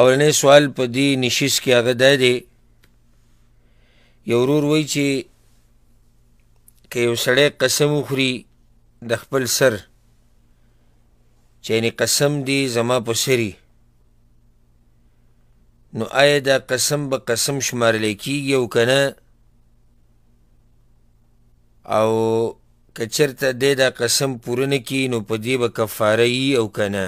اولنې سوال په دی نشیس کې هغه ده دی یو ورور وای چې که یو سړی قسم وخوري د خپل سر چې یعنې قسم دی زما په سری نو آیا دا قسم به قسم شمارلی کیږي او که نه او که چېرته دی دا قسم پوره نه کي نو په دې به کفاره وي او که نه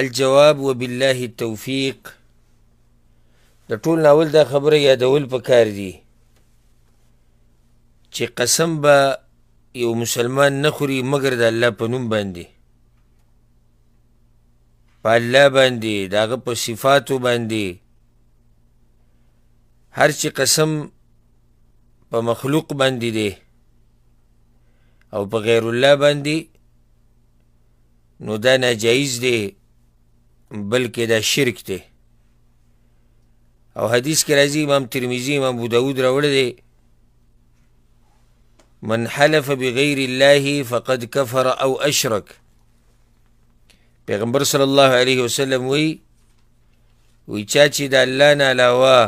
الجواب وبالله التوفیق د ټول ناول دا خبره یادول پکار دي چې قسم به یو مسلمان نه خوري مګر د الله په نوم باندې په الله باندې د هغه په صفاتو باندې هر چې قسم په مخلوق باندې دی او په غیر الله باندې نو دا ناجایز دی بلکې دا شرک دی او حدیث کې راځي امام ترمذی امام ابو داود راوړی دی من حلف بغیر الله فقد كفر او اشرك پیغمبر صلی الله علیه وسلم وی وی چا چې د الله نه علاوه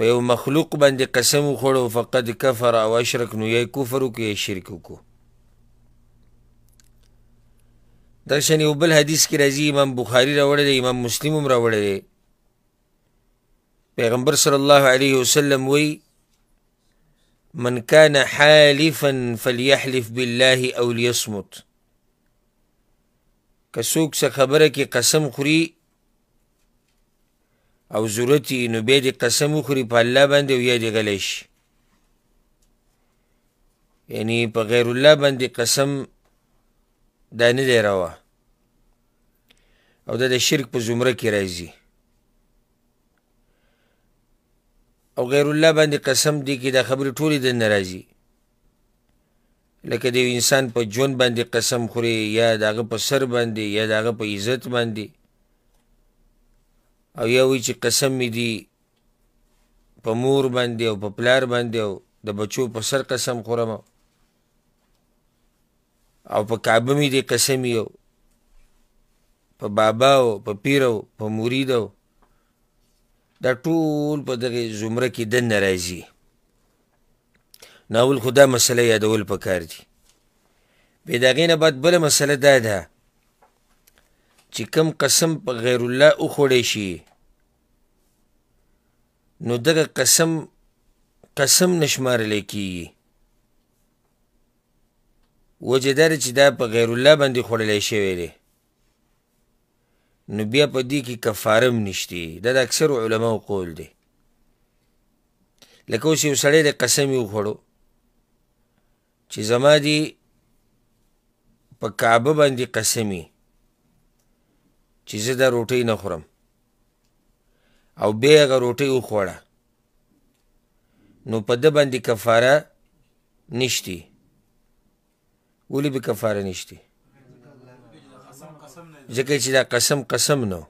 په یو مخلوق باندې قسم وخوړو فقد کفر او اشرک نو یې کفر وکړي شرک وکړو دا شنی او بل حدیث کې راځي امام بخاری راوړی دی امام مسلم هم راوړی دی پیغمبر صلی الله علیه وسلم وی من كان حالفا فليحلف بالله او ليصمت کڅوک څه خبره کې قسم خوري او ضرورت نو به دې قسم خوري په الله باندې او یا دې غلیش یعنی په غیر الله باندې قسم دا نه دی روا او دا د شرک په زمره کې راځي او غیر الله باندې قسم دی کې دا خبره ټولې د ناراضي لکه د انسان په جون باندې قسم خوري یا داغه په سر باندې یا داغه په عزت باندې او یا وی چې قسم می دی په مور باندې او په پلار باندې او د بچو په سر قسم خورم او په کعبه مې دې قسم یو په بابا او په پیر او په مرید او دا ټول په دغه زمره کې د ناراضي ناول خدا مسله یادول پکار دي به دغه نه بعد بل مسله دا ده چې کم قسم په غیر الله او خوړې شي نو دغه قسم قسم نشمار لکی وجه دا چې دا په غیر الله باندې خوړلی شوی دی نو بیا په دې کې کفاره هم نشته دا د اکثرو علماو قول دی لکه اوس یو سړی د قسم یې وخوړو چې زما دی په کعبه باندې قسمی چې زه دا روټۍ نه خورم او بیا هغه روټۍ وخوړه نو په ده باندې کفاره نشتی ولې به کفاره نشته ځکه چې دا قسم قسم نو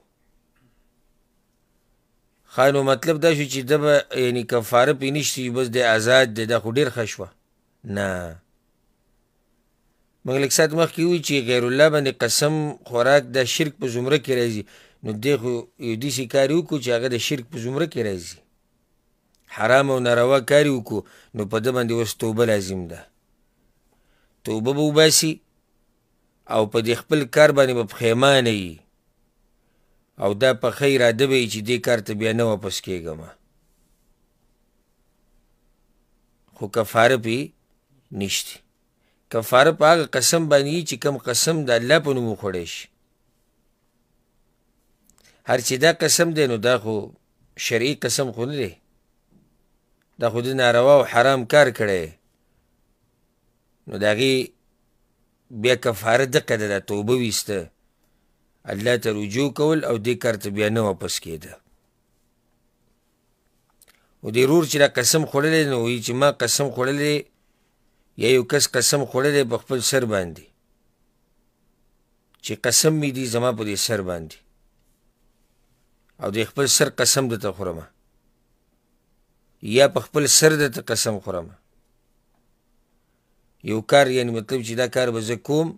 خانو مطلب دا شو چې د به یعنی کفاره پې نشته بس د آزاد دی دا خو ډېر ښه شوه نه موږ لږ ساعت مخکې ووایو چې غیر الله باندې قسم خوراک د شرک په زمره کې راځي نو دی خو یو داسې کار یې وکړو چې هغه د شرک په زمره کې راځي حرام او ناروا کار یې وکړو نو په ده باندې اوس توبه لازم ده توبه به وباسي او په دې خپل کار باندې به پښیمانه وي او دا په ښه اراده به چې دې کار ته بیا نه واپس کېږم خو کفاره پې نشته کفاره په هغه قسم باندې چې کم قسم د الله په نوم وخوړی شي هر چې دا قسم دی نو دا خو شرعي قسم خو نه دی دا خو د ناروا او حرام کار کړی نو داغي بیا کفاره دقه ده د توبه ویسته الله ته رجوع کول او دې کار ته بیا نه واپس کېده او دې رور چې دا قسم خوړلې نو وی چې ما قسم خوړلې یا یو کس قسم خوړلې په خپل سر باندې چې قسم می دی زما په دې سر باندې او د خپل سر قسم د ته خورم یا په خپل سر د ته قسم خورم یو کار یعنی مطلب چې دا کار به زه کوم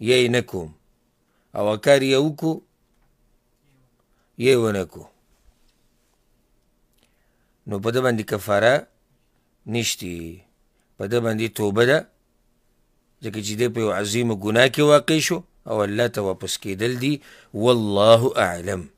یا یې نه کوم او کار یې وکړو یا یې ونه کړو نو په ده باندې کفاره نشتی په ده باندې توبه ده ځکه چې دی په یو عظیمه ګناه کې واقع شو او الله ته واپس کېدل دي والله اعلم